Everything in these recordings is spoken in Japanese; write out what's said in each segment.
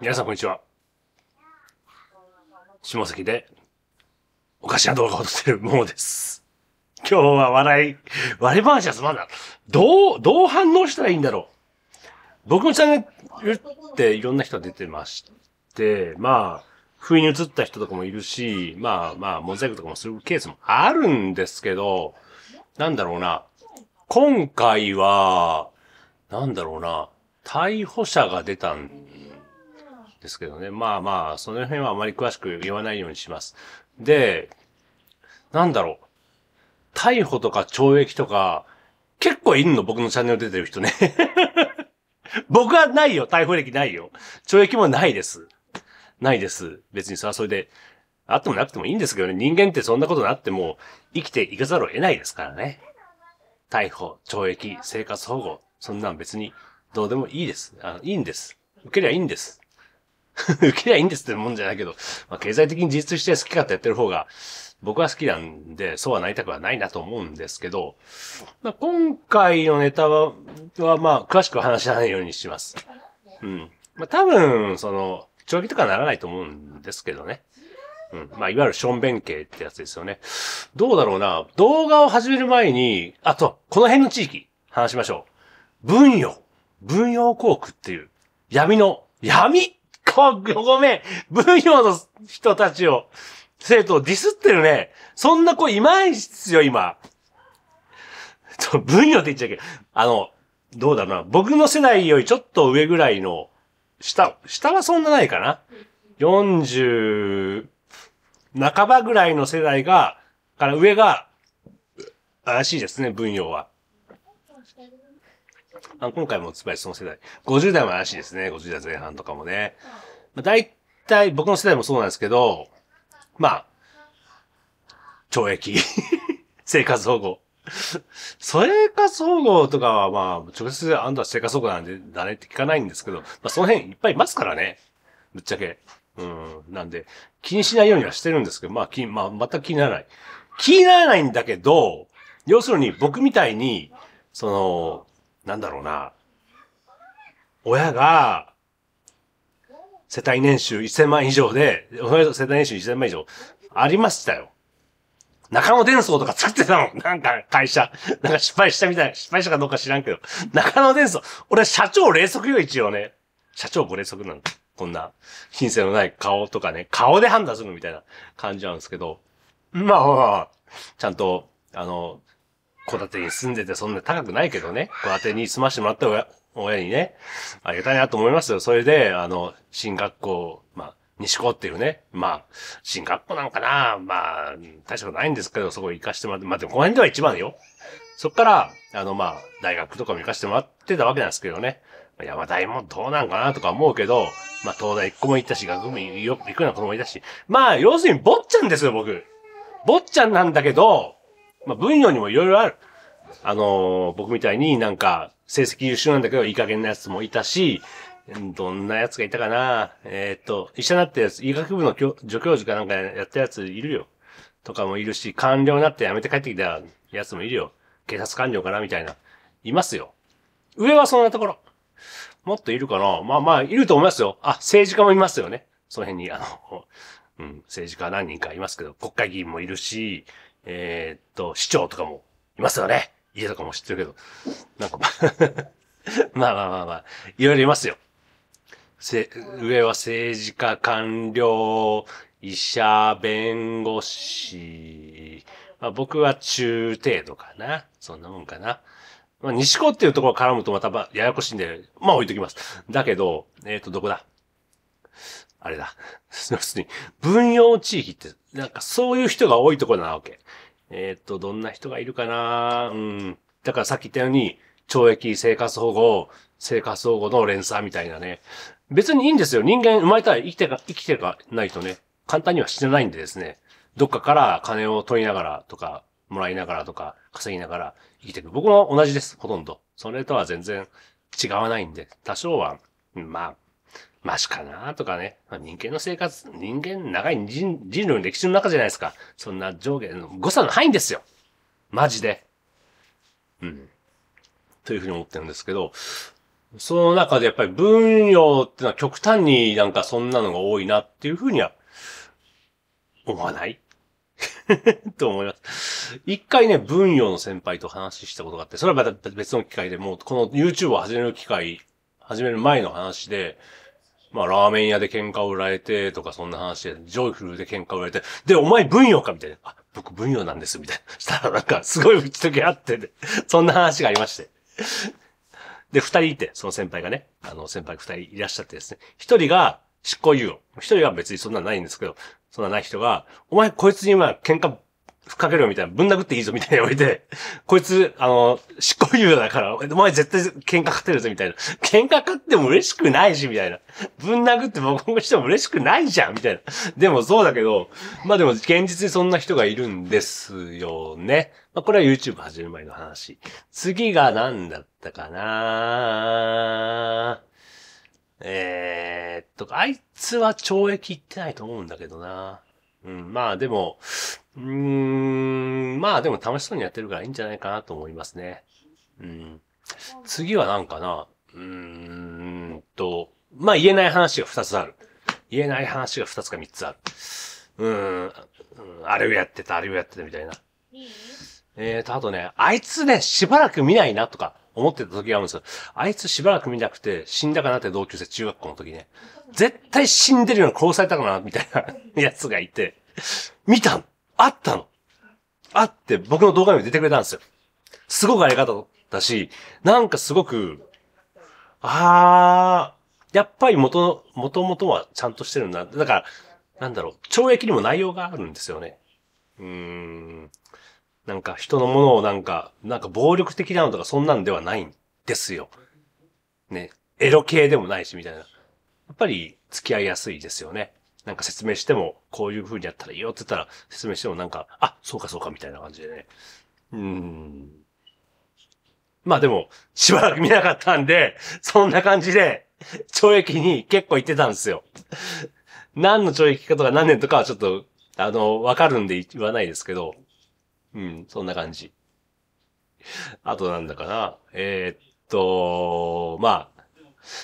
皆さんこんにちは。下関でおかしな動画を撮ってるももです。今日は笑い、笑いョはすまんな。どう、どう反応したらいいんだろう。僕もチャンネルっていろんな人が出てまして、まあ、不意に映った人とかもいるし、まあまあ、モザイクとかもするケースもあるんですけど、なんだろうな。今回は、なんだろうな。逮捕者が出たんですけどね。まあまあ、その辺はあまり詳しく言わないようにします。で、なんだろう。逮捕とか懲役とか、結構いるの、僕のチャンネル出てる人ね。僕はないよ、逮捕歴ないよ。懲役もないです。ないです。別にさ、それで、あってもなくてもいいんですけどね、人間ってそんなことなっても、生きていかざるを得ないですからね。逮捕、懲役、生活保護、そんなん別にどうでもいいです。あのいいんです。受けりゃいいんです。受けりゃいいんですってもんじゃないけど、まあ、経済的に自立して好き勝手やってる方が、僕は好きなんで、そうはなりたくはないなと思うんですけど、まあ、今回のネタは、はまあ、詳しく話しないようにします。うん。まあ、多分、その、長期とかならないと思うんですけどね。うん。まあ、いわゆるションベン系ってやつですよね。どうだろうな。動画を始める前に、あと、この辺の地域、話しましょう。分与。分与航空っていう、闇の、闇ご、ごめん。文様の人たちを、生徒をディスってるね。そんな子いまいっすよ、今。文様って言っちゃうけど、あの、どうだろうな。僕の世代よりちょっと上ぐらいの、下、下はそんなないかな。40、半ばぐらいの世代が、から上が、怪しいですね、文業は。あ今回もつまりその世代。50代も怪しいですね、50代前半とかもね。まあ、大体僕の世代もそうなんですけど、まあ、懲役 生活保護。生活保護とかはまあ、直接あんたは生活保護なんで、誰って聞かないんですけど、まあその辺いっぱいいますからね。ぶっちゃけ。うん。なんで、気にしないようにはしてるんですけど、まあ、気、まあ、全く気にならない。気にならないんだけど、要するに僕みたいに、その、なんだろうな、親が、世帯年収1000万以上で、世帯年収1000万以上、ありましたよ。中野伝送とか作ってたのなんか会社。なんか失敗したみたい。失敗したかどうか知らんけど。中野伝送。俺は社長冷則よ、一応ね。社長ご冷則なんて、こんな、品性のない顔とかね、顔で判断するみたいな感じなんですけど。まあまあ、まあ、ちゃんと、あの、戸建てに住んでてそんな高くないけどね。戸建てに住ましてもらった親にね、あげたいなと思いますよ。それで、あの、進学校、まあ、西高っていうね、まあ、進学校なんかな、まあ、大したことないんですけど、そこ行かしてもらって、まあでもこの辺では一番よ。そっから、あの、まあ、大学とかも行かしてもらってたわけなんですけどね。山大もどうなんかなとか思うけど、まあ、東大一個も行ったし、学部行くような子供もいたし、まあ、要するに坊ちゃんですよ、僕。坊ちゃんなんだけど、まあ、分野にもいろいろある。あのー、僕みたいになんか、成績優秀なんだけど、いい加減なやつもいたし、どんなやつがいたかなえー、っと、医者になってやつ、医学部の助教授かなんかやったやついるよ。とかもいるし、官僚になって辞めて帰ってきたやつもいるよ。警察官僚かなみたいな。いますよ。上はそんなところ。もっといるかなまあまあ、いると思いますよ。あ、政治家もいますよね。その辺に、あの、うん、政治家何人かいますけど、国会議員もいるし、えー、っと、市長とかもいますよね。家とかも知ってるけど、なんか まあまあまあまあ、いろいろいますよ。せ、上は政治家、官僚、医者、弁護士、まあ僕は中程度かな。そんなもんかな。まあ西高っていうところ絡むとまたややこしいんで、まあ置いときます。だけど、えっ、ー、と、どこだあれだ。普 通に、分用地域って、なんかそういう人が多いところなわけ。えー、っと、どんな人がいるかなうん。だからさっき言ったように、懲役、生活保護、生活保護の連鎖みたいなね。別にいいんですよ。人間生まれたら生きてか、生きてかないとね、簡単には死ねないんでですね。どっかから金を取りながらとか、もらいながらとか、稼ぎながら生きていく。僕も同じです、ほとんど。それとは全然違わないんで、多少は、まあ、マシかなとかね。まあ、人間の生活、人間、長い人人類の歴史の中じゃないですか。そんな上下の誤差の範囲ですよ。マジで。うん。というふうに思ってるんですけど、その中でやっぱり文様ってのは極端になんかそんなのが多いなっていうふうには思わない と思います。一回ね、分業の先輩と話したことがあって、それはまた別の機会でもう、この YouTube を始める機会、始める前の話で、まあ、ラーメン屋で喧嘩を売られて、とか、そんな話で、ジョイフルで喧嘩を売られて、で、お前分様かみたいな。あ、僕分様なんです、みたいな。したら、なんか、すごい打ち解け合ってて、そんな話がありまして。で、二人いて、その先輩がね、あの、先輩二人いらっしゃってですね。一人が、執行猶予。一人は別にそんなないんですけど、そんなない人が、お前こいつに今喧嘩ふっかけるよみたいな、ぶん殴っていいぞみたいな言われて、こいつ、あの、執行猶予だから、お前絶対喧嘩勝てるぞみたいな。喧嘩勝っても嬉しくないし、みたいな。ぶん殴って僕もしても嬉しくないじゃん、みたいな。でもそうだけど、まあでも現実にそんな人がいるんですよね。まあこれは YouTube 始める前の話。次が何だったかなえー、っと、あいつは懲役行ってないと思うんだけどなうん、まあでも、うーん、まあでも楽しそうにやってるからいいんじゃないかなと思いますね。うん。次は何かなうーんと、まあ言えない話が2つある。言えない話が2つか3つある。うん、あれをやってた、あれをやってたみたいな。えーと、あとね、あいつね、しばらく見ないなとか、思ってた時があるんですよ。あいつしばらく見なくて死んだかなって同級生、中学校の時ね。絶対死んでるような殺されたかなみたいなやつがいて、見たのあったのあって僕の動画にも出てくれたんですよ。すごくありがたかったし、なんかすごく、あー、やっぱり元、元々はちゃんとしてるんだ。だから、なんだろう、懲役にも内容があるんですよね。うーん。なんか人のものをなんか、なんか暴力的なのとかそんなんではないんですよ。ね。エロ系でもないしみたいな。やっぱり付き合いやすいですよね。なんか説明しても、こういう風にやったらいいよって言ったら、説明してもなんか、あ、そうかそうかみたいな感じでね。うん。まあでも、しばらく見なかったんで、そんな感じで、懲役に結構行ってたんですよ。何の懲役かとか何年とかはちょっと、あの、わかるんで言わないですけど、うん、そんな感じ。あとなんだかな。えー、っと、まあ、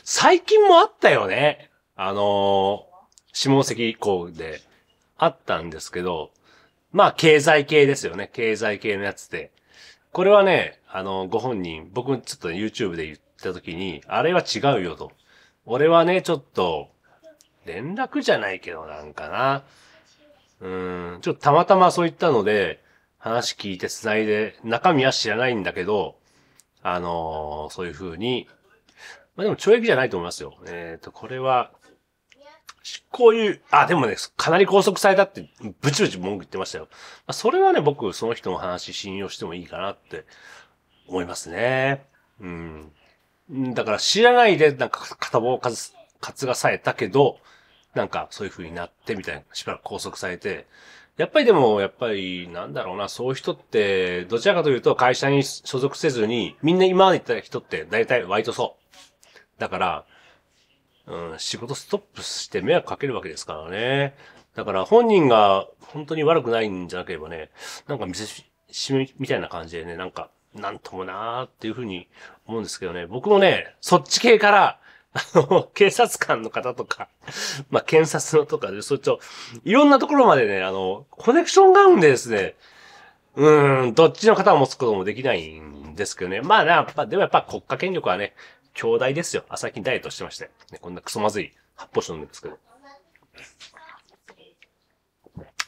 最近もあったよね。あのー、下関港であったんですけど、まあ、経済系ですよね。経済系のやつで。これはね、あのご本人、僕ちょっと YouTube で言った時に、あれは違うよと。俺はね、ちょっと、連絡じゃないけどなんかな。うん、ちょっとたまたまそういったので、話聞いて繋いで、中身は知らないんだけど、あのー、そういう風に、まあ、でも懲役じゃないと思いますよ。えっ、ー、と、これは、執行猶予、あ、でもね、かなり拘束されたって、ブチブチ文句言ってましたよ。まあ、それはね、僕、その人の話信用してもいいかなって思いますね。うん。だから知らないで、なんか片棒をかつ、担がされたけど、なんかそういう風になってみたいな、しばらく拘束されて、やっぱりでも、やっぱり、なんだろうな、そういう人って、どちらかというと会社に所属せずに、みんな今まで言った人って大体割とそう。だから、うん、仕事ストップして迷惑かけるわけですからね。だから本人が本当に悪くないんじゃなければね、なんか見せしみみたいな感じでね、なんか、なんともなーっていうふうに思うんですけどね、僕もね、そっち系からあの、警察官の方とか、まあ、検察のとかで、そっちを、いろんなところまでね、あの、コネクションがあるんでですね、うーん、どっちの方を持つこともできないんですけどね。まあ、やっぱ、でもやっぱ国家権力はね、強大ですよ。あ、最近ダイエットしてまして、ね、こんなクソまずい発泡酒飲んでるんですけど。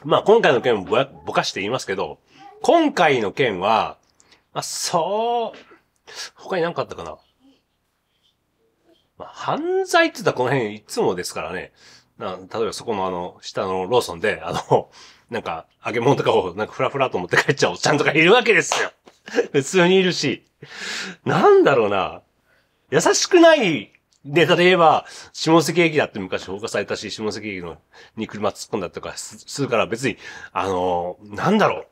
まあ、今回の件もぼや、ぼかして言いますけど、今回の件は、まあ、そう、他に何かあったかなまあ、犯罪って言ったらこの辺いつもですからね。な例えばそこのあの、下のローソンで、あの、なんか、揚げ物とかをなんかフラフラと持って帰っちゃうおっちゃんとかいるわけですよ。普通にいるし。なんだろうな。優しくないネタで言えば、下関駅だって昔放火されたし、下関駅のに車突っ込んだとかするから別に、あのー、なんだろう。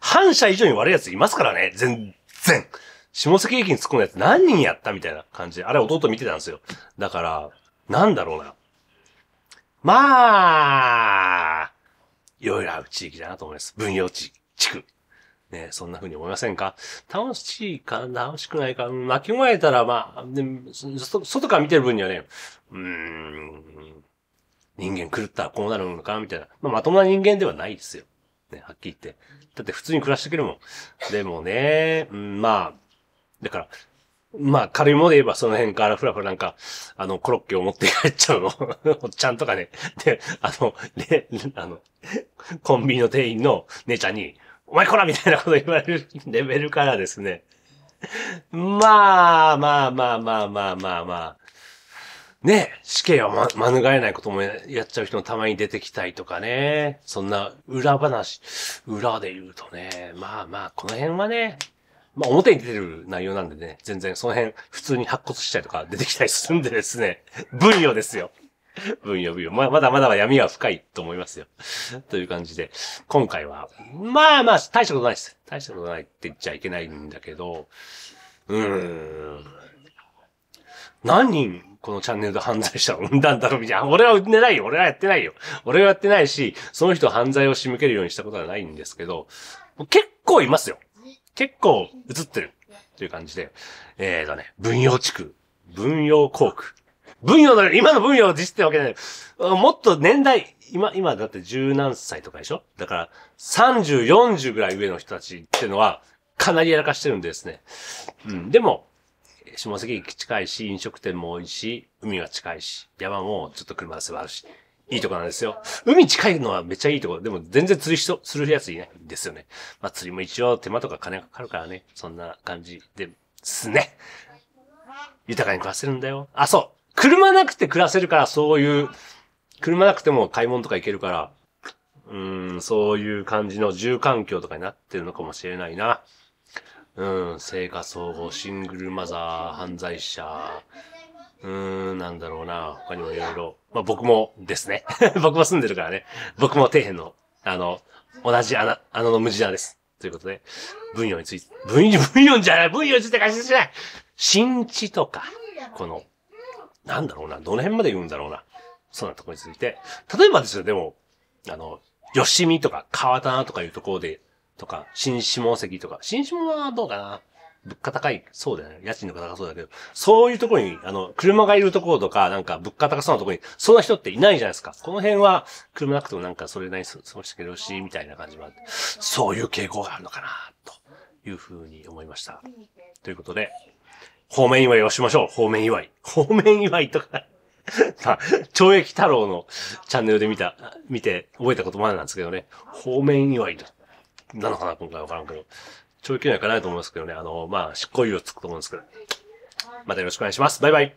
反射以上に悪い奴いますからね、全然。下関駅に突っ込んだやつ何人やったみたいな感じで。あれ弟見てたんですよ。だから、なんだろうな。まあ、いろいろある地域だなと思います。分業地、地区。ねそんな風に思いませんか楽しいか、楽しくないか、巻き込まれたら、まあ、で外から見てる分にはね、うーん、人間狂ったらこうなるのかみたいな。まあ、まともな人間ではないですよ。ね、はっきり言って。だって普通に暮らしてくれもん。でもね、うん、まあ、だから、まあ、軽いもので言えばその辺からふらふらなんか、あの、コロッケを持って帰っちゃうの。おっちゃんとかね。で、あの、ね、あの、コンビニの店員の姉ちゃんに、お前こらみたいなこと言われるレベルからですね。まあ、まあまあまあまあまあまあ。ね、死刑は、ま、免れないこともやっちゃう人もたまに出てきたりとかね。そんな裏話、裏で言うとね。まあまあ、この辺はね、まあ、表に出てる内容なんでね、全然その辺、普通に白骨たりとか出てきたりするんでですね、分与ですよ。分与分与。ま、まだまだ闇は深いと思いますよ。という感じで、今回は、まあまあ、大したことないです。大したことないって言っちゃいけないんだけど、うーん。何人、このチャンネルで犯罪者を生んだんだろうみたいな。俺は生んでないよ。俺はやってないよ。俺はやってないし、その人犯罪を仕向けるようにしたことはないんですけど、結構いますよ。結構映ってるという感じで、えーとね、文陽地区、文陽航区。文陽だ今の文陽を実ってわけじゃない。もっと年代、今、今だって十何歳とかでしょだから、30、40ぐらい上の人たちっていうのは、かなりやらかしてるんですね。うん。でも、下関駅近いし、飲食店も多いし、海は近いし、山もちょっと車で座るし、いいとこなんですよ。海近いのはめっちゃいいとこ。でも全然釣りしと、するやついないんですよね。まあ釣りも一応手間とか金がかかるからね。そんな感じですね。豊かに暮らせるんだよ。あ、そう。車なくて暮らせるから、そういう、車なくても買い物とか行けるから、うーん、そういう感じの住環境とかになってるのかもしれないな。うん、生活保護、シングルマザー、犯罪者、うーん、なんだろうな。他にもいろいろ。まあ僕もですね。僕も住んでるからね。僕も底辺の、あの、同じ穴、穴の無地穴です。ということで、分業について、分業、じゃない分業について解説しない新地とか、この、なんだろうな。どの辺まで言うんだろうな。そんなとこについて。例えばですよ、でも、あの、吉見とか川田とかいうところで、とか、新下関とか、新下はどうかな物価高い、そうだよね。家賃の方がそうだけど、そういうところに、あの、車がいるところとか、なんか物価高そうなところに、そんな人っていないじゃないですか。この辺は、車なくてもなんかそれなりに過ごしてるし、みたいな感じもあって、そういう傾向があるのかな、というふうに思いました。ということで、方面祝いをしましょう。方面祝い。方面祝いとかまあ、懲役太郎のチャンネルで見た、見て覚えたこともあるんですけどね。方面祝いと。なのかな今回わからんけど。長期いかないと思いますけどね、あの、まあ、執行猶予つくと思うんですけど、またよろしくお願いします。バイバイ。